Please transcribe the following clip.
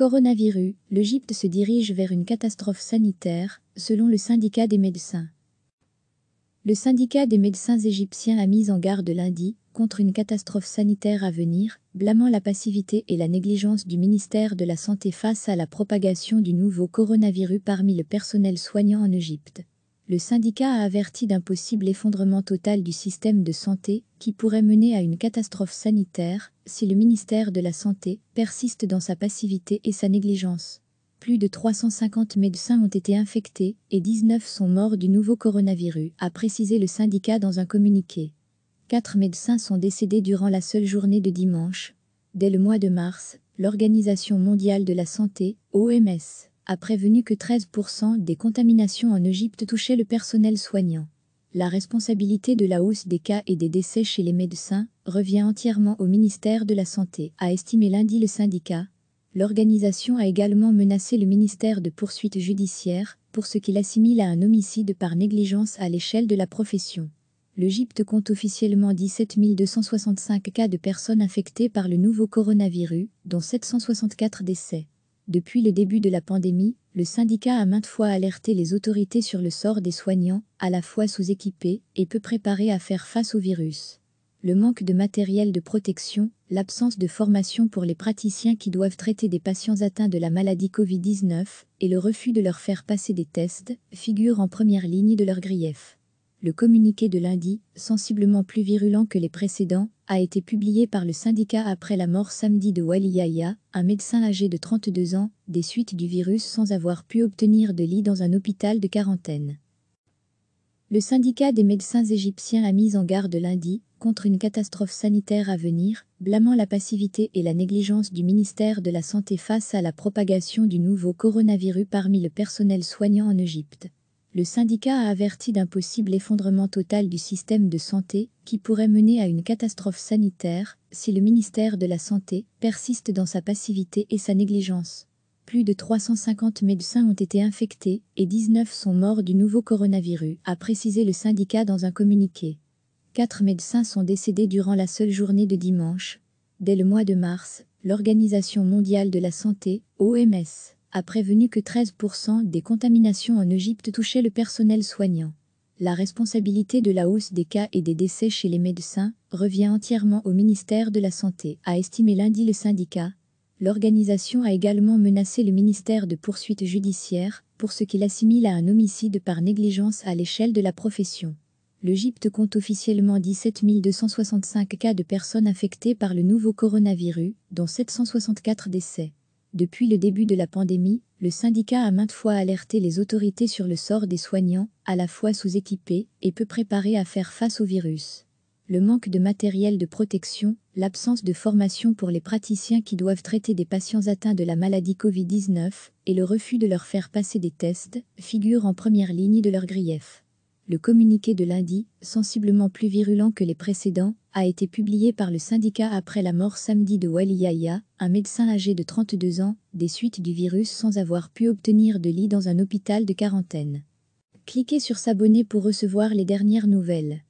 coronavirus, l'Égypte se dirige vers une catastrophe sanitaire, selon le syndicat des médecins. Le syndicat des médecins égyptiens a mis en garde lundi contre une catastrophe sanitaire à venir, blâmant la passivité et la négligence du ministère de la Santé face à la propagation du nouveau coronavirus parmi le personnel soignant en Égypte le syndicat a averti d'un possible effondrement total du système de santé qui pourrait mener à une catastrophe sanitaire si le ministère de la Santé persiste dans sa passivité et sa négligence. Plus de 350 médecins ont été infectés et 19 sont morts du nouveau coronavirus, a précisé le syndicat dans un communiqué. Quatre médecins sont décédés durant la seule journée de dimanche. Dès le mois de mars, l'Organisation mondiale de la santé, OMS, a prévenu que 13% des contaminations en Égypte touchaient le personnel soignant. La responsabilité de la hausse des cas et des décès chez les médecins revient entièrement au ministère de la Santé, a estimé lundi le syndicat. L'organisation a également menacé le ministère de poursuites judiciaires pour ce qu'il assimile à un homicide par négligence à l'échelle de la profession. L'Égypte compte officiellement 17 265 cas de personnes infectées par le nouveau coronavirus, dont 764 décès. Depuis le début de la pandémie, le syndicat a maintes fois alerté les autorités sur le sort des soignants, à la fois sous-équipés et peu préparés à faire face au virus. Le manque de matériel de protection, l'absence de formation pour les praticiens qui doivent traiter des patients atteints de la maladie Covid-19 et le refus de leur faire passer des tests figurent en première ligne de leur grief. Le communiqué de lundi, sensiblement plus virulent que les précédents, a été publié par le syndicat après la mort samedi de Wali Yahya, un médecin âgé de 32 ans, des suites du virus sans avoir pu obtenir de lit dans un hôpital de quarantaine. Le syndicat des médecins égyptiens a mis en garde lundi contre une catastrophe sanitaire à venir, blâmant la passivité et la négligence du ministère de la Santé face à la propagation du nouveau coronavirus parmi le personnel soignant en Égypte le syndicat a averti d'un possible effondrement total du système de santé qui pourrait mener à une catastrophe sanitaire si le ministère de la Santé persiste dans sa passivité et sa négligence. Plus de 350 médecins ont été infectés et 19 sont morts du nouveau coronavirus, a précisé le syndicat dans un communiqué. Quatre médecins sont décédés durant la seule journée de dimanche. Dès le mois de mars, l'Organisation mondiale de la santé, OMS, a prévenu que 13% des contaminations en Égypte touchaient le personnel soignant. La responsabilité de la hausse des cas et des décès chez les médecins revient entièrement au ministère de la Santé, a estimé lundi le syndicat. L'organisation a également menacé le ministère de poursuites judiciaires pour ce qu'il assimile à un homicide par négligence à l'échelle de la profession. L'Égypte compte officiellement 17 265 cas de personnes infectées par le nouveau coronavirus, dont 764 décès. Depuis le début de la pandémie, le syndicat a maintes fois alerté les autorités sur le sort des soignants, à la fois sous-équipés et peu préparés à faire face au virus. Le manque de matériel de protection, l'absence de formation pour les praticiens qui doivent traiter des patients atteints de la maladie Covid-19 et le refus de leur faire passer des tests figurent en première ligne de leurs griefs. Le communiqué de lundi, sensiblement plus virulent que les précédents, a été publié par le syndicat après la mort samedi de Wali un médecin âgé de 32 ans, des suites du virus sans avoir pu obtenir de lit dans un hôpital de quarantaine. Cliquez sur s'abonner pour recevoir les dernières nouvelles.